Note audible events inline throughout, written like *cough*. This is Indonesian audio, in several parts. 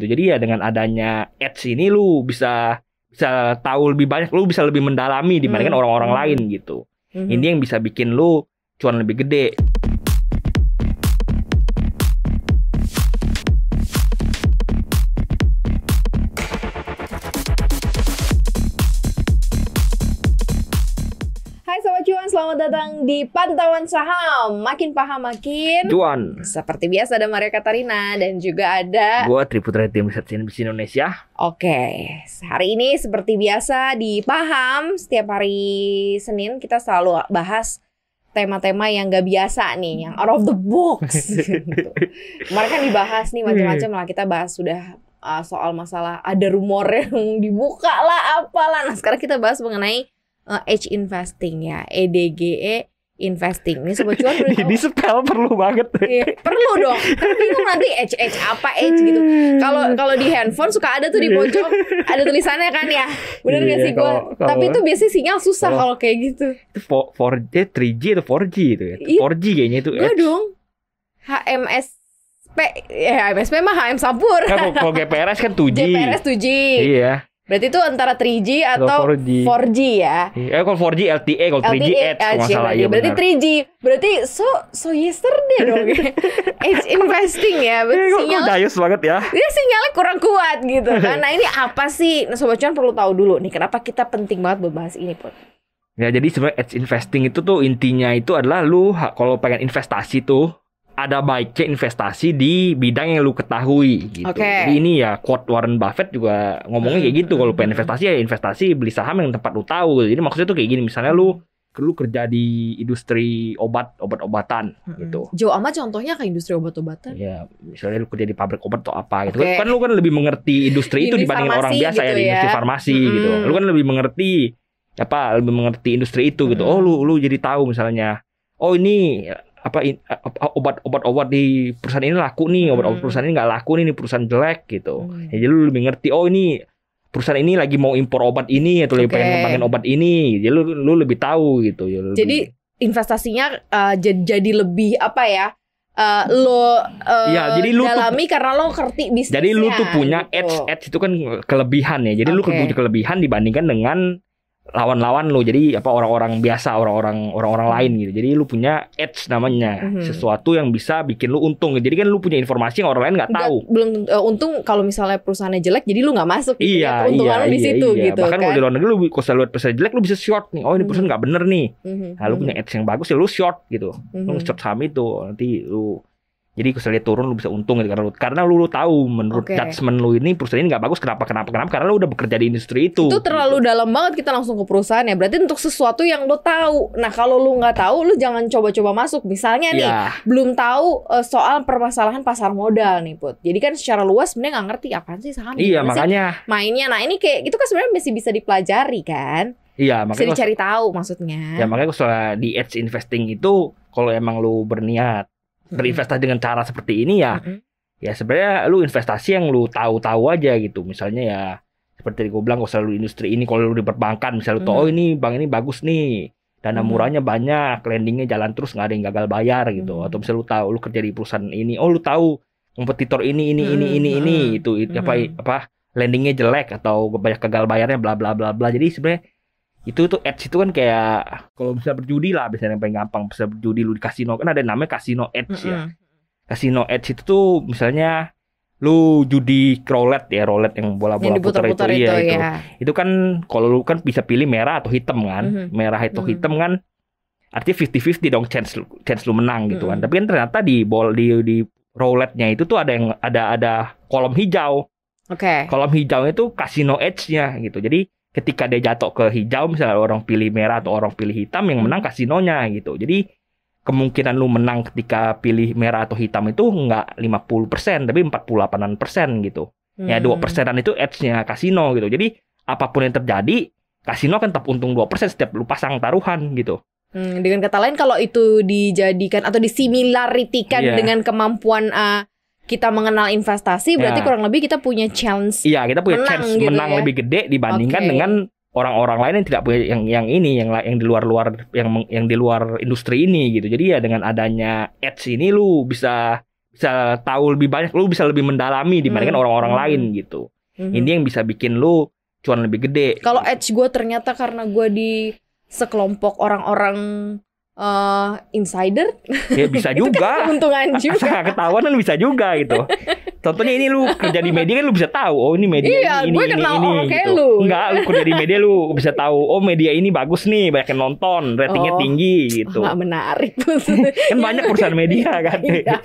Gitu. Jadi ya dengan adanya ads ini lu bisa bisa tahu lebih banyak, lu bisa lebih mendalami dibandingkan hmm. orang-orang hmm. lain gitu. Hmm. Ini yang bisa bikin lu cuan lebih gede. datang di Pantauan Saham. Makin paham makin Juan Seperti biasa ada Maria Katarina dan juga ada gua Triputra Tim Riset CNBC Indonesia. Oke, hari ini seperti biasa di Paham setiap hari Senin kita selalu bahas tema-tema yang gak biasa nih, yang out of the box. *laughs* Gitu. Kemarin kan dibahas nih macam-macam lah, kita bahas sudah uh, soal masalah ada rumor yang *laughs* dibuka lah apalah. Nah sekarang kita bahas mengenai uh, eh, edge investing ya, EDGE e investing. Ini sebuah *laughs* cuan perlu Ini spell perlu banget. Iya, perlu dong. Kan bingung nanti edge edge apa edge gitu. Kalau kalau di handphone suka ada tuh di iya. pojok ada tulisannya kan ya. Bener iya, gak sih gue? Tapi itu biasanya sinyal susah kalau kayak gitu. Itu 4G, eh, 3G atau 4G itu ya? 4G iya. kayaknya itu. Iya dong. HMS P, ya HMSP mah HM Sabur. Kan kalau GPRS kan 7G. GPRS 7G. Iya. Berarti itu antara 3G atau 4G, 4G ya? Eh kalau 4G LTE, kalau 3G Edge kalau salah ya. Berarti benar. 3G. Berarti so so yesterday dong. edge *laughs* investing ya. Eh, sinyal dayus banget ya. Dia sinyalnya kurang kuat gitu kan. *laughs* Nah, ini apa sih? Nah, sobat cuan perlu tahu dulu nih kenapa kita penting banget membahas ini, Pun. Ya jadi sebenarnya edge investing itu tuh intinya itu adalah lu kalau pengen investasi tuh ada baiknya investasi di bidang yang lu ketahui gitu. Okay. Jadi ini ya quote Warren Buffett juga ngomongnya kayak gitu kalau pengen hmm. investasi ya investasi beli saham yang tempat lu tahu. Jadi maksudnya tuh kayak gini misalnya lu lu kerja di industri obat obat-obatan hmm. gitu. Jauh amat contohnya ke industri obat-obatan. Iya, misalnya lu kerja di pabrik obat atau apa gitu. Okay. Kan lu kan lebih mengerti industri itu dibandingin orang biasa gitu ya, di gitu industri ya. farmasi gitu. hmm. gitu. Lu kan lebih mengerti apa lebih mengerti industri itu gitu. Hmm. Oh, lu lu jadi tahu misalnya oh ini apa obat-obat-obat di perusahaan ini laku nih, obat-obat hmm. perusahaan ini nggak laku nih, ini perusahaan jelek gitu. Hmm. Ya, jadi lu lebih ngerti, oh ini perusahaan ini lagi mau impor obat ini atau okay. lagi pengen ngembangin obat ini. Jadi lu, lu lebih tahu gitu. Ya, lebih. jadi investasinya uh, eh, jadi, jadi lebih apa ya? Uh, lo uh, ya, jadi lu dalami tuh, karena lo ngerti bisnis. Jadi lu tuh punya gitu. edge edge itu kan kelebihan ya. Jadi okay. lu punya kelebihan dibandingkan dengan lawan-lawan lo jadi apa orang-orang biasa orang-orang orang-orang hmm. lain gitu jadi lu punya edge namanya -hmm. sesuatu yang bisa bikin lu untung jadi kan lu punya informasi yang orang lain nggak tahu belum uh, untung kalau misalnya perusahaannya jelek jadi lu nggak masuk gitu iya, ya iya, lu di iya, situ iya. gitu bahkan kan? kalau di luar negeri lu kalau lu perusahaan jelek lu bisa short nih oh ini hmm. perusahaan nggak -hmm. bener nih mm -hmm. nah, lu punya hmm. edge yang bagus ya lu short gitu mm -hmm. lu short saham itu nanti lu jadi dia turun lu bisa untung gitu karena lu karena lu, lu tahu menurut okay. judgement lu ini perusahaan ini nggak bagus kenapa kenapa kenapa karena lu udah bekerja di industri itu. Itu terlalu gitu. dalam banget kita langsung ke perusahaan ya. Berarti untuk sesuatu yang lu tahu. Nah, kalau lu nggak tahu lu jangan coba-coba masuk. Misalnya nih iya. belum tahu uh, soal permasalahan pasar modal nih, Put. Jadi kan secara luas sebenarnya nggak ngerti apa sih saham. Iya, makanya. Sih mainnya. Nah, ini kayak itu kan sebenarnya masih bisa dipelajari kan. Iya, makanya bisa dicari tahu maksudnya. Ya makanya kalau di edge investing itu kalau emang lu berniat berinvestasi dengan cara seperti ini ya ya sebenarnya lu investasi yang lu tahu-tahu aja gitu misalnya ya seperti gue bilang kalau selalu industri ini kalau lu di perbankan misalnya lu mm oh ini bank ini bagus nih dana murahnya banyak, lendingnya jalan terus nggak ada yang gagal bayar gitu. Atau misalnya lu tahu lu kerja di perusahaan ini, oh lu tahu kompetitor ini ini ini ini ini gitu. itu, apa apa lendingnya jelek atau banyak gagal bayarnya bla bla bla bla. Jadi sebenarnya itu tuh ads itu kan kayak kalau bisa berjudi lah biasanya yang paling gampang bisa berjudi lu di kasino kan ada namanya kasino ads mm -hmm. ya kasino ads itu tuh misalnya lu judi roulette ya roulette yang bola-bola putar itu, itu ya itu ya. itu kan kalau lu kan bisa pilih merah atau hitam kan mm -hmm. merah atau mm -hmm. hitam kan artinya fifty fifty dong chance lu chance lu menang gitu mm -hmm. kan mm-hmm. tapi kan ternyata di bol di di roulette-nya itu tuh ada yang ada ada kolom hijau okay. kolom hijau itu kasino edge-nya gitu jadi ketika dia jatuh ke hijau misalnya orang pilih merah atau orang pilih hitam yang menang kasinonya gitu jadi kemungkinan lu menang ketika pilih merah atau hitam itu nggak 50% tapi 48 persen gitu ya hmm. dua persenan itu edge-nya kasino gitu jadi apapun yang terjadi kasino kan tetap untung persen setiap lu pasang taruhan gitu Hmm, dengan kata lain kalau itu dijadikan atau disimilaritikan yeah. dengan kemampuan uh, kita mengenal investasi berarti yeah. kurang lebih kita punya chance iya kita punya menang, chance gitu menang ya? lebih gede dibandingkan okay. dengan orang-orang lain yang tidak punya yang yang ini yang yang di luar-luar yang yang di luar industri ini gitu. Jadi ya dengan adanya ads ini lu bisa bisa tahu lebih banyak, lu bisa lebih mendalami dibandingkan orang hmm. orang-orang hmm. lain gitu. Hmm. Ini yang bisa bikin lu cuan lebih gede. Kalau gitu. ads gue ternyata karena gue di sekelompok orang-orang uh, insider. Ya bisa juga. *laughs* itu kan keuntungan *laughs* juga. Asal ketahuan kan bisa juga gitu. Contohnya ini lu kerja di media kan lu bisa tahu oh ini media iya, ini, gue ini, kenal ini, orang gitu. kayak gitu. lu. Enggak, lu kerja di media lu bisa tahu oh media ini bagus nih, banyak yang nonton, ratingnya oh, tinggi gitu. Enggak menarik *laughs* kan banyak perusahaan media kan. Iya.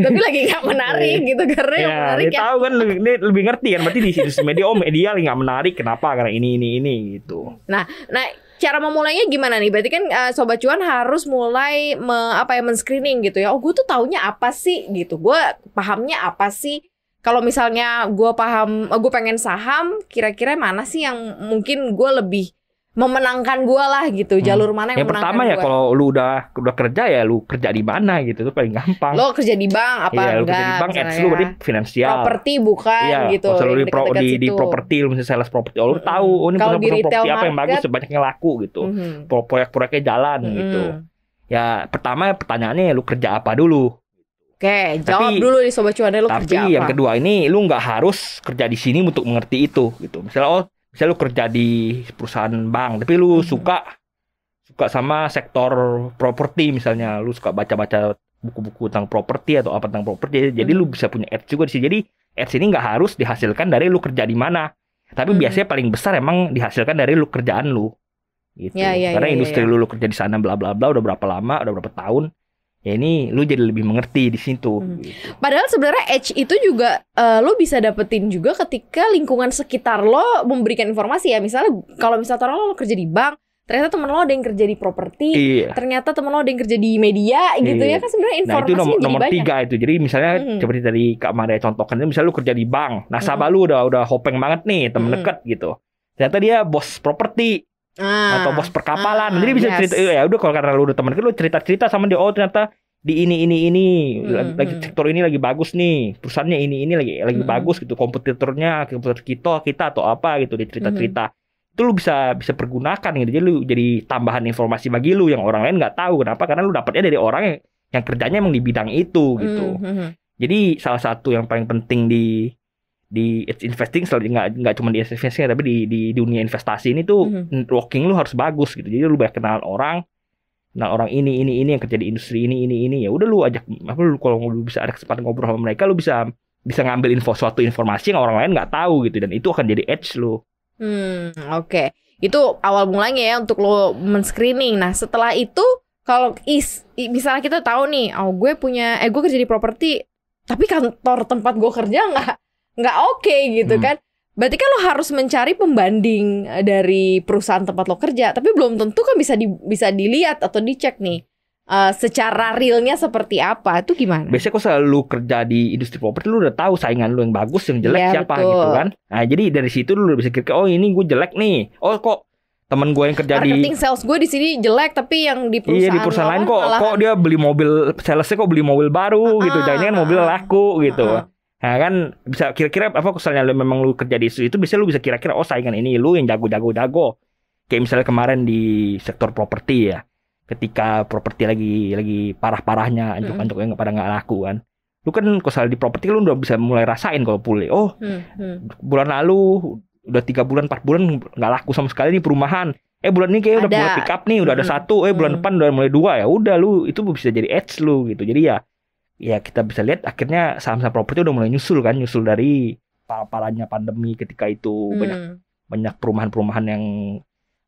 Tapi lagi enggak menarik gitu karena ya, yang menarik ya, ya. tahu kan lebih, lebih ngerti kan berarti di situs media oh media lagi enggak menarik kenapa karena ini ini ini gitu. Nah, nah cara memulainya gimana nih? Berarti kan uh, sobat cuan harus mulai me, apa ya men-screening gitu ya. Oh, gue tuh taunya apa sih gitu. Gue pahamnya apa sih? Kalau misalnya gue paham, eh, gue pengen saham, kira-kira mana sih yang mungkin gue lebih memenangkan gue lah gitu hmm. jalur mana yang, yang menangkan pertama ya gua. kalau lu udah udah kerja ya lu kerja di mana gitu tuh paling gampang lo kerja di bank apa Ya enggak lu kerja di bank ads lu berarti finansial properti bukan iya, gitu kalau di, pro, di, di properti lu misalnya sales properti oh, lu tahu oh, ini kalau di retail properti market, apa yang bagus sebanyaknya laku gitu hmm. proyek-proyeknya jalan hmm. gitu ya pertama pertanyaannya lu kerja apa dulu Oke, jawab tapi, dulu di sobat cuan lu kerja apa. Tapi yang kedua ini lu nggak harus kerja di sini untuk mengerti itu gitu. Misalnya oh misalnya lu kerja di perusahaan bank tapi lu hmm. suka suka sama sektor properti misalnya lu suka baca-baca buku-buku tentang properti atau apa tentang properti jadi lu hmm. bisa punya ads juga di sini jadi ads ini nggak harus dihasilkan dari lu kerja di mana tapi hmm. biasanya paling besar emang dihasilkan dari lu kerjaan lu gitu ya, ya, karena ya, ya industri ya, ya. lu lu kerja di sana bla bla bla udah berapa lama udah berapa tahun ya ini lu jadi lebih mengerti di situ. Hmm. Gitu. Padahal sebenarnya edge itu juga uh, lu bisa dapetin juga ketika lingkungan sekitar lo memberikan informasi ya. Misalnya kalau misalnya orang lo kerja di bank, ternyata temen lo ada yang kerja di properti, iya. ternyata temen lo ada yang kerja di media gitu iya. ya kan sebenarnya informasi nah, itu nomor, jadi nomor banyak. tiga itu. Jadi misalnya hmm seperti tadi Kak Maria contohkan, misalnya lu kerja di bank, nasabah hmm lu udah udah hopeng banget nih, temen hmm deket gitu. Ternyata dia bos properti, ah, atau bos perkapalan. Ah, Jadi bisa yes. cerita ya udah kalau karena lu udah teman lu cerita-cerita sama dia oh ternyata di ini ini ini hmm, lagi, -hmm. sektor ini lagi bagus nih perusahaannya ini ini lagi lagi hmm. bagus gitu kompetitornya kompetitor kita kita atau apa gitu dia cerita cerita -hmm. itu lu bisa bisa pergunakan gitu jadi lu jadi tambahan informasi bagi lu yang orang lain nggak tahu kenapa karena lu dapetnya dari orang yang yang kerjanya emang di bidang itu gitu mm -hmm. jadi salah satu yang paling penting di di investing selalu nggak nggak cuma di investing tapi di di dunia investasi ini tuh mm-hmm. networking lu harus bagus gitu jadi lu banyak kenalan orang nah orang ini ini ini yang kerja di industri ini ini ini ya udah lu ajak apa lu kalau lu bisa ada kesempatan ngobrol sama mereka lu bisa bisa ngambil info suatu informasi yang orang lain nggak tahu gitu dan itu akan jadi edge lu hmm oke okay. itu awal mulanya ya untuk lo men screening nah setelah itu kalau is misalnya kita tahu nih oh gue punya eh gue kerja di properti tapi kantor tempat gue kerja nggak nggak oke okay, gitu hmm. kan berarti kan lo harus mencari pembanding eh, dari perusahaan tempat lo kerja tapi belum tentu kan bisa di, bisa dilihat atau dicek nih uh, secara realnya seperti apa itu gimana? Biasanya kok selalu kerja di industri properti lu udah tahu saingan lu yang bagus yang jelek yeah, siapa betul. gitu kan. Nah, jadi dari situ lu udah bisa kira oh ini gue jelek nih. Oh kok temen gue yang kerja marketing di marketing sales gue di sini jelek tapi yang di perusahaan iya di perusahaan lain kok malahan... kok dia beli mobil salesnya kok beli mobil baru uh -huh. gitu ah, ah, jadinya kan mobil ah, laku gitu uh -huh. Nah kan bisa kira-kira apa misalnya lu memang lu kerja di situ itu bisa lu bisa kira-kira oh saingan ini lu yang jago-jago-jago. Kayak misalnya kemarin di sektor properti ya. Ketika properti lagi lagi parah-parahnya hmm. anjuk-anjuk yang pada nggak laku kan. Lu kan kalau di properti lu udah bisa mulai rasain kalau pulih. Oh, hmm, hmm. bulan lalu udah tiga bulan empat bulan nggak laku sama sekali nih perumahan. Eh bulan ini kayak udah mulai pick up nih, udah hmm. ada satu. Eh bulan hmm. depan udah mulai dua ya. Udah lu itu bisa jadi edge lu gitu. Jadi ya ya kita bisa lihat akhirnya saham-saham properti udah mulai nyusul kan, nyusul dari paparannya pandemi ketika itu hmm. banyak banyak perumahan-perumahan yang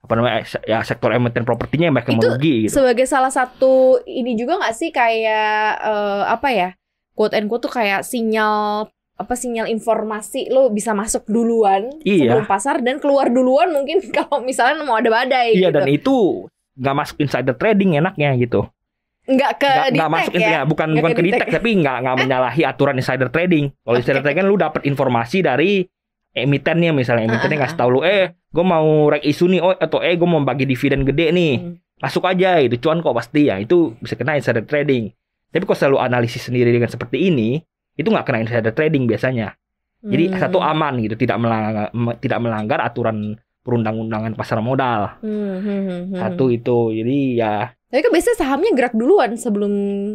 apa namanya ya sektor emiten propertinya yang mereka merugi gitu. Sebagai salah satu ini juga nggak sih kayak uh, apa ya? quote and quote tuh kayak sinyal apa sinyal informasi lo bisa masuk duluan iya. sebelum pasar dan keluar duluan mungkin *laughs* kalau misalnya mau ada badai iya gitu. dan itu nggak masuk insider trading enaknya gitu nggak ke nggak, nggak masuk ya? Ya, bukan nggak bukan ke detect tapi nggak nggak eh? menyalahi aturan insider trading kalau okay. insider trading kan lu dapat informasi dari emitennya misalnya ah, emitennya uh ah, -huh. Ah. tahu lu eh gue mau rek isu nih oh atau eh gue mau bagi dividen gede nih hmm. masuk aja itu cuan kok pasti ya itu bisa kena insider trading tapi kalau selalu analisis sendiri dengan seperti ini itu nggak kena insider trading biasanya jadi hmm. satu aman gitu tidak melanggar tidak melanggar aturan perundang-undangan pasar modal hmm, hmm, hmm. hmm, hmm. satu itu jadi ya tapi kan biasanya sahamnya gerak duluan sebelum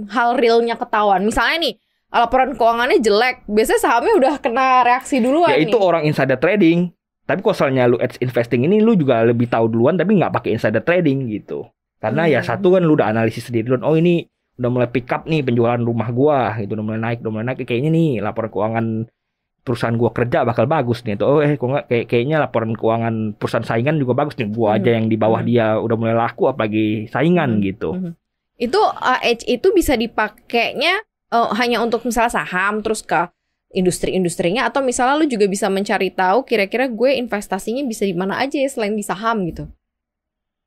hal realnya ketahuan. Misalnya nih, laporan keuangannya jelek, biasanya sahamnya udah kena reaksi duluan. Ya itu orang insider trading. Tapi kalau soalnya lu edge investing ini, lu juga lebih tahu duluan, tapi nggak pakai insider trading gitu. Karena ya hmm. ya satu kan lu udah analisis sendiri duluan. Oh ini udah mulai pick up nih penjualan rumah gua gitu, udah mulai naik, udah mulai naik. Kayaknya nih laporan keuangan perusahaan gua kerja bakal bagus nih tuh oh eh kok gak, kayak kayaknya laporan keuangan perusahaan saingan juga bagus nih gua aja hmm, yang di bawah hmm. dia udah mulai laku apalagi saingan hmm. gitu hmm. itu edge uh, itu bisa dipakainya uh, hanya untuk misalnya saham terus ke industri-industrinya atau misalnya lu juga bisa mencari tahu kira-kira gue investasinya bisa di mana aja ya selain di saham gitu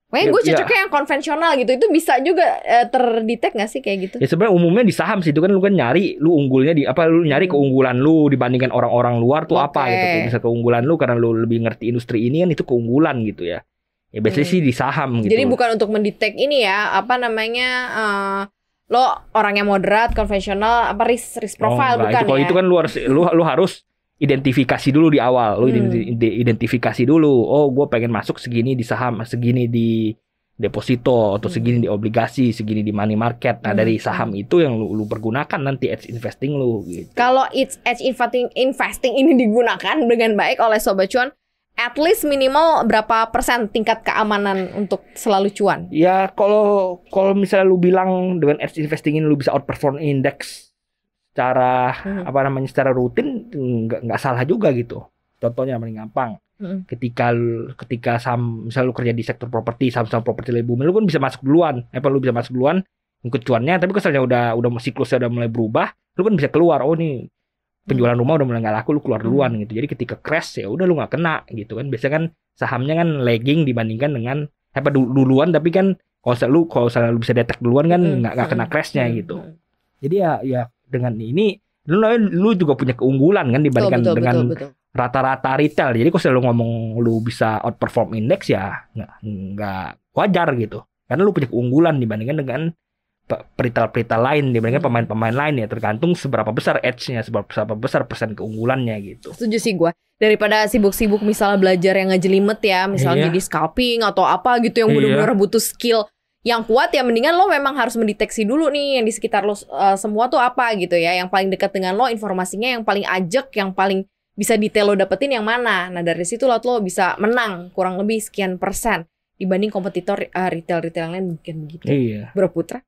Wah, gue iya, iya. cocoknya ya. yang konvensional gitu. Itu bisa juga eh, terdetek gak sih kayak gitu? Ya sebenarnya umumnya di saham sih itu kan lu kan nyari lu unggulnya di apa lu nyari hmm. keunggulan lu dibandingkan orang-orang luar tuh okay. apa gitu. Bisa keunggulan lu karena lu lebih ngerti industri ini kan itu keunggulan gitu ya. Ya biasanya hmm. sih di saham gitu. Jadi bukan untuk mendetek ini ya, apa namanya uh, lo orangnya moderat, konvensional, apa risk risk oh, profile oh, bukan itu, kalau ya? itu kan lu harus lu, lu harus identifikasi dulu di awal. Lu hmm. identifikasi dulu. Oh, gue pengen masuk segini di saham, segini di deposito atau hmm. segini di obligasi, segini di money market. Nah, hmm. dari saham itu yang lu, lu pergunakan nanti edge investing lu gitu. Kalau edge investing investing ini digunakan dengan baik oleh sobat cuan, at least minimal berapa persen tingkat keamanan untuk selalu cuan? Ya, kalau kalau misalnya lu bilang dengan edge investing ini lu bisa outperform index secara hmm. apa namanya secara rutin nggak nggak salah juga gitu contohnya paling gampang hmm. ketika ketika sam misal lu kerja di sektor properti saham-saham properti lebih booming lu pun kan bisa masuk duluan apa lu bisa masuk duluan ikut cuannya tapi kesannya udah udah siklusnya udah mulai berubah lu kan bisa keluar oh nih penjualan mm. rumah udah mulai nggak laku lu keluar duluan hmm. gitu jadi ketika crash ya udah lu nggak kena gitu kan biasanya kan sahamnya kan lagging dibandingkan dengan apa duluan tapi kan kalau lu kalau lu bisa detek duluan kan nggak hmm. kena crashnya hmm. gitu jadi ya ya dengan ini lu lu juga punya keunggulan kan dibandingkan betul, betul, dengan betul, betul. rata-rata retail. Jadi kalau selalu ngomong lu bisa outperform indeks ya nggak nggak wajar gitu. Karena lu punya keunggulan dibandingkan dengan peritel-peritel lain dibandingkan hmm. pemain-pemain lain ya tergantung seberapa besar edge-nya seberapa besar persen keunggulannya gitu. Setuju sih gue daripada sibuk-sibuk misalnya belajar yang ngejelimet ya misalnya iya. jadi scalping atau apa gitu yang benar-benar iya. butuh skill yang kuat ya mendingan lo memang harus mendeteksi dulu nih yang di sekitar lo uh, semua tuh apa gitu ya yang paling dekat dengan lo informasinya yang paling ajak yang paling bisa detail lo dapetin yang mana nah dari situ lo lo bisa menang kurang lebih sekian persen dibanding kompetitor uh, eh, retail retail yang lain mungkin begitu iya. Bro Putra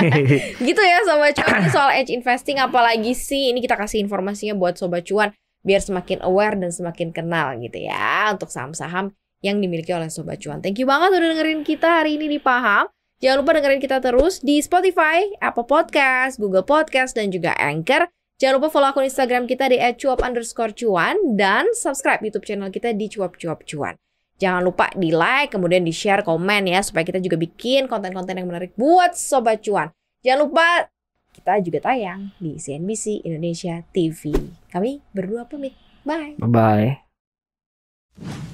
*laughs* gitu ya sobat cuan soal edge investing apalagi sih ini kita kasih informasinya buat sobat cuan biar semakin aware dan semakin kenal gitu ya untuk saham-saham yang dimiliki oleh Sobat Cuan. Thank you banget udah dengerin kita hari ini di Paham. Jangan lupa dengerin kita terus di Spotify, Apple Podcast, Google Podcast, dan juga Anchor. Jangan lupa follow akun Instagram kita di @cuap cuan dan subscribe YouTube channel kita di cuap cuap cuan. Jangan lupa di like, kemudian di share, komen ya supaya kita juga bikin konten-konten yang menarik buat sobat cuan. Jangan lupa kita juga tayang di CNBC Indonesia TV. Kami berdua pamit. Bye. Bye. -bye.